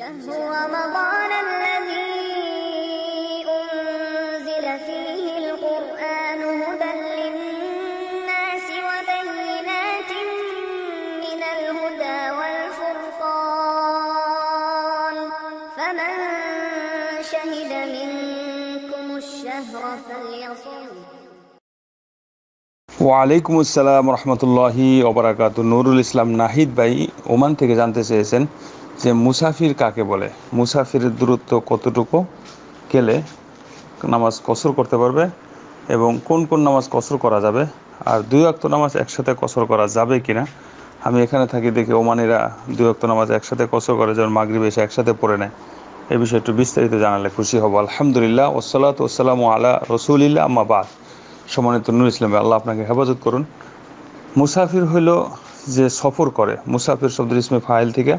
شهر رمضان الذي أنزل فيه القرآن هدى للناس وبينات من الهدى والفرقان فمن شهد منكم الشهر فليصوم ওয়ালাইকুম আসসালাম রহমতুল্লাহি ওবরাকাত নুরুল ইসলাম নাহিদ ভাই ওমান থেকে জানতে চেয়েছেন যে মুসাফির কাকে বলে মুসাফিরের দূরত্ব কতটুকু গেলে নামাজ কসর করতে পারবে এবং কোন কোন নামাজ কসর করা যাবে আর দুই অক্ত নামাজ একসাথে কসর করা যাবে কি না আমি এখানে থাকি দেখি ওমানিরা দুই অক্ত নামাজ একসাথে কসর করে যেমন মাগরিব এসে একসাথে পড়ে নেয় এ বিষয়ে একটু বিস্তারিত জানালে খুশি হব আলহামদুলিল্লাহ ওসলাত ওসালাম আলা রসুলিল্লা বাদ সমানিত নুর ইসলামে আল্লাহ আপনাকে হেফাজত করুন মুসাফির হইল যে সফর করে মুসাফির শব্দ ইসমে ফাইল থেকে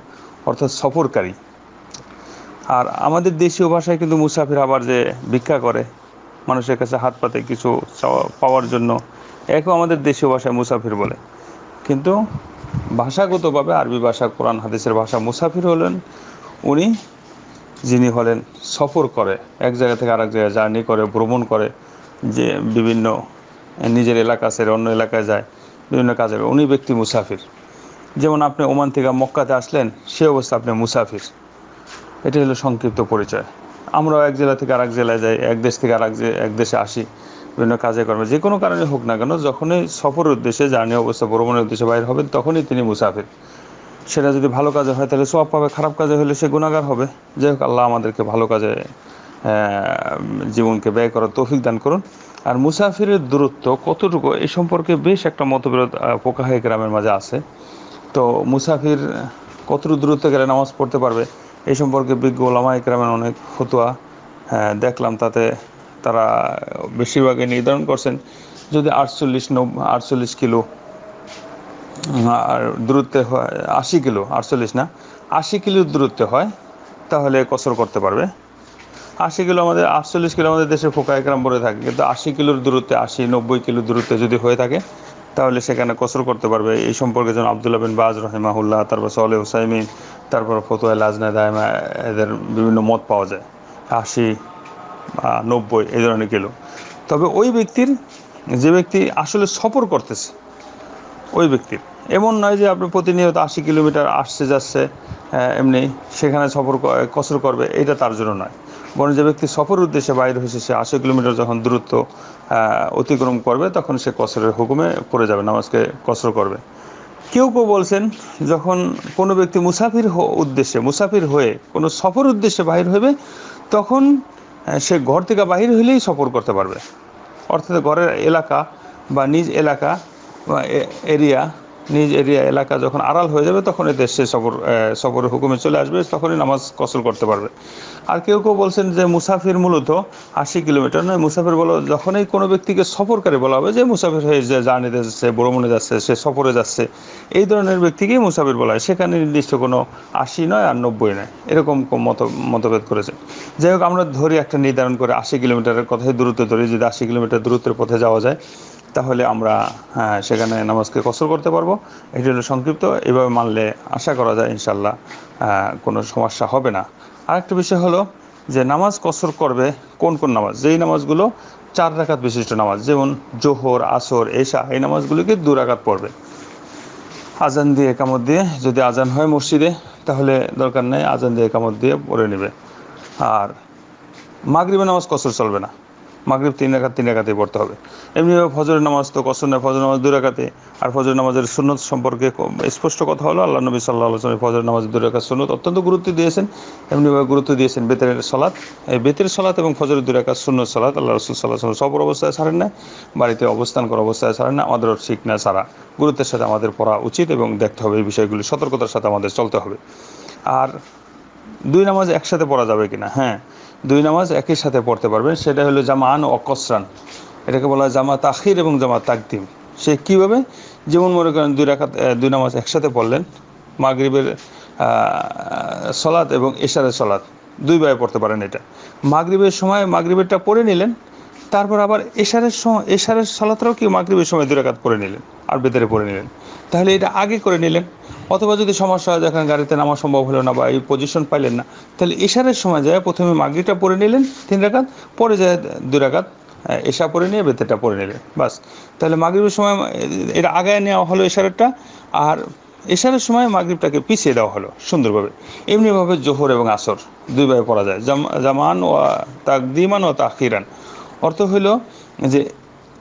অর্থাৎ সফরকারী আর আমাদের দেশীয় ভাষায় কিন্তু মুসাফির আবার যে ভিক্ষা করে মানুষের কাছে হাত পাতে কিছু পাওয়ার জন্য একও আমাদের দেশীয় ভাষায় মুসাফির বলে কিন্তু ভাষাগতভাবে আরবি ভাষা কোরআন হাদিসের ভাষা মুসাফির হলেন উনি যিনি হলেন সফর করে এক জায়গা থেকে আরেক জায়গায় জার্নি করে ভ্রমণ করে যে বিভিন্ন নিজের এলাকা ছেড়ে অন্য এলাকায় যায় বিভিন্ন কাজে উনি ব্যক্তি মুসাফির যেমন আপনি ওমান থেকে মক্কাতে আসলেন সে অবস্থা আপনি মুসাফির এটা হলো সংক্ষিপ্ত পরিচয় আমরাও এক জেলা থেকে আরেক জেলায় যাই এক দেশ থেকে আরেক এক দেশে আসি বিভিন্ন কাজে কর্মে যে কোনো কারণে হোক না কেন যখনই সফরের উদ্দেশ্যে জার্নি অবস্থা ভ্রমণের উদ্দেশ্যে বাইর হবেন তখনই তিনি মুসাফির সেটা যদি ভালো কাজে হয় তাহলে সব পাবে খারাপ কাজে হলে সে গুণাগার হবে যাই হোক আল্লাহ আমাদেরকে ভালো কাজে জীবনকে ব্যয় করার তৌফিক দান করুন আর মুসাফিরের দূরত্ব কতটুকু এই সম্পর্কে বেশ একটা মতবিরোধ পোকাহে গ্রামের মাঝে আছে তো মুসাফির কত দূরত্ব গেলে নামাজ পড়তে পারবে এই সম্পর্কে বিজ্ঞ ওলামা ইকরামের অনেক ফতুয়া হ্যাঁ, দেখলাম তাতে তারা বেশিরভাগই নির্ধারণ করছেন যদি আটচল্লিশ নব আটচল্লিশ কিলো আর দূরত্বে হয় আশি কিলো আটচল্লিশ না আশি কিলোর দূরত্বে হয় তাহলে কসর করতে পারবে আশি কিলো আমাদের আটচল্লিশ কিলো আমাদের দেশে ফোকা একরাম পরে থাকে কিন্তু আশি কিলোর দূরত্বে আশি নব্বই কিলো দূরত্বে যদি হয়ে থাকে তাহলে সেখানে কসর করতে পারবে এই সম্পর্কে যেন আবদুল্লাহ বিন বাজ রহিমাহুল্লাহ তারপর সলে হুসাইমিন তারপর ফতুয়া লাজনা দায়মা এদের বিভিন্ন মত পাওয়া যায় আশি নব্বই এই ধরনের কিলো তবে ওই ব্যক্তির যে ব্যক্তি আসলে সফর করতেছে ওই ব্যক্তির এমন নয় যে আপনি প্রতিনিয়ত আশি কিলোমিটার আসছে যাচ্ছে এমনি সেখানে সফর কসর করবে এটা তার জন্য নয় বরং যে ব্যক্তি সফর উদ্দেশ্যে বাইর হয়েছে সে আশি কিলোমিটার যখন দূরত্ব অতিক্রম করবে তখন সে কসরের হুকুমে পড়ে যাবে নামাজকে কসর করবে কেউ কেউ বলছেন যখন কোনো ব্যক্তি মুসাফির উদ্দেশ্যে মুসাফির হয়ে কোনো সফর উদ্দেশ্যে বাহির হবে তখন সে ঘর থেকে বাহির হলেই সফর করতে পারবে অর্থাৎ ঘরের এলাকা বা নিজ এলাকা বা এরিয়া নিজ এরিয়া এলাকা যখন আড়াল হয়ে যাবে তখন এদের সে সফর সফরের হুকুমে চলে আসবে তখনই নামাজ কসল করতে পারবে আর কেউ কেউ বলছেন যে মুসাফির মূলত আশি কিলোমিটার নয় মুসাফির বলো যখনই কোনো ব্যক্তিকে সফরকারী বলা হবে যে মুসাফির হয়ে যে জার্নিতে যাচ্ছে ভ্রমণে যাচ্ছে সে সফরে যাচ্ছে এই ধরনের ব্যক্তিকেই মুসাফির বলা হয় সেখানে নির্দিষ্ট কোনো আশি নয় আর নব্বই নয় এরকম মত মতভেদ করেছে যাই হোক আমরা ধরি একটা নির্ধারণ করে আশি কিলোমিটারের কথাই দূরত্ব ধরি যদি আশি কিলোমিটার দূরত্বের পথে যাওয়া যায় তাহলে আমরা হ্যাঁ, সেখানে নামাজকে কসর করতে পারবো এটি হলো সংক্ষিপ্ত এভাবে মানলে আশা করা যায় ইনশাল্লাহ কোনো সমস্যা হবে না আরেকটা বিষয় হলো যে নামাজ কসর করবে কোন কোন নামাজ যেই নামাজগুলো চার রাখাত বিশিষ্ট নামাজ যেমন জোহর আসর এশা এই নামাজগুলিকে দু রাখাত পড়বে আজান দিয়ে একামত দিয়ে যদি আজান হয় মসজিদে তাহলে দরকার নেই আজান দিয়ে একামত দিয়ে পড়ে নেবে আর মাগরিবে নামাজ কসর চলবে না মাগরীব তিন রাখাত তিন রাখাতে পড়তে হবে এমনিভাবে ফজরের নামাজ তো কষ্ট ফজর নামাজ দুই রাখাতে আর ফজর নামাজের সুনত সম্পর্কে স্পষ্ট কথা হলো আল্লাহ নবী সাল্লাহ আলোচনায় ফজর নামাজ দুই রাখাত সুনত অত্যন্ত গুরুত্ব দিয়েছেন এমনিভাবে গুরুত্ব দিয়েছেন বেতের সলাৎ এই বেতের সালাত এবং ফজরের দুই রাখাত সুনত সলাৎ আল্লাহ রসুল সাল্লাহ সব অবস্থায় ছাড়েন না বাড়িতে অবস্থান করা অবস্থায় ছাড়েন না আমাদের ঠিক না ছাড়া গুরুত্বের সাথে আমাদের পড়া উচিত এবং দেখতে হবে এই বিষয়গুলি সতর্কতার সাথে আমাদের চলতে হবে আর দুই নামাজ একসাথে পড়া যাবে কিনা হ্যাঁ দুই নামাজ একই সাথে পড়তে পারবেন সেটা হলো জামান ও কসরান এটাকে বলা হয় জামা তাখির এবং জামা তাকদিম সে কীভাবে যেমন মনে করেন দুই রাখাত দুই নামাজ একসাথে পড়লেন মাগরীবের সলাৎ এবং এশারের সলাৎ দুইভাবে পড়তে পারেন এটা মাগরীবের সময় মাগরীবেরটা পড়ে নিলেন তারপর আবার এশারের সময় এশারের সালাতরাও কি মাগরীবের সময় দুরাকাত পড়ে নিলেন আর বেতারে পড়ে নিলেন তাহলে এটা আগে করে নিলেন অথবা যদি সমস্যা হয় যখন গাড়িতে নামা সম্ভব হলো না বা এই পজিশন পাইলেন না তাহলে এশারের সময় যায় প্রথমে মাগরিটা পড়ে নিলেন তিন রাকাত পরে যায় দুরাকাত এশা পরে নিয়ে বেতেরটা পরে নিলেন বাস তাহলে মাগরীবের সময় এটা আগায় নেওয়া হলো এশারেরটা আর এশারের সময় মাগরীবটাকে পিছিয়ে দেওয়া হলো সুন্দরভাবে এমনিভাবে জোহর এবং আসর দুইভাবে পড়া যায় জামান ও তাকদিমান ও তাকিরান অর্থ হইল যে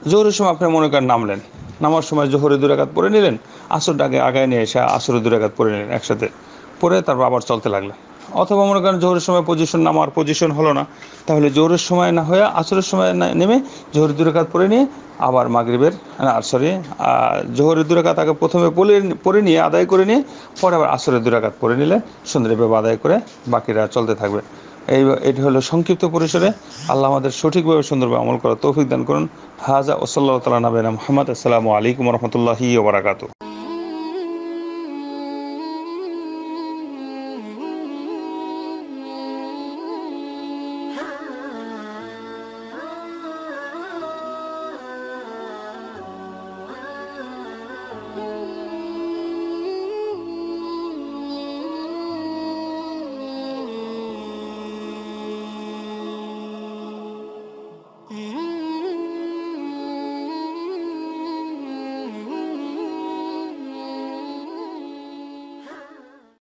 জোহরের সময় আপনার মনে করেন নামলেন নামার সময় জোহরে দুরাঘাত পরে নিলেন আসর ডাকে আগায় নিয়ে এসে আসরে দুরাঘাত পরে নিলেন একসাথে পরে তারপর আবার চলতে লাগলেন অথবা মনে করেন জোহরের সময় পজিশন নামার পজিশন হলো না তাহলে জোহরের সময় না হয়ে আসরের সময় নেমে জোহরের দুরাঘাত পরে নিয়ে আবার মাগরীবের আর সরি জোহরের দুরাঘাত আগে প্রথমে পড়ে পরে নিয়ে আদায় করে নিয়ে পরে আবার আসরের দুরাঘাত পরে নিলে সুন্দরীভাবে আদায় করে বাকিরা চলতে থাকবে এই এটি হলো সংক্ষিপ্ত পরিসরে আল্লাহ আমাদের সঠিকভাবে সুন্দরভাবে আমল করার তৌফিক দান করুন হাজা ওসল্লা তালা নাবেন মোহাম্মদ আসসালামু আলাইকুম রহমতুল্লাহি ওবরাকাতু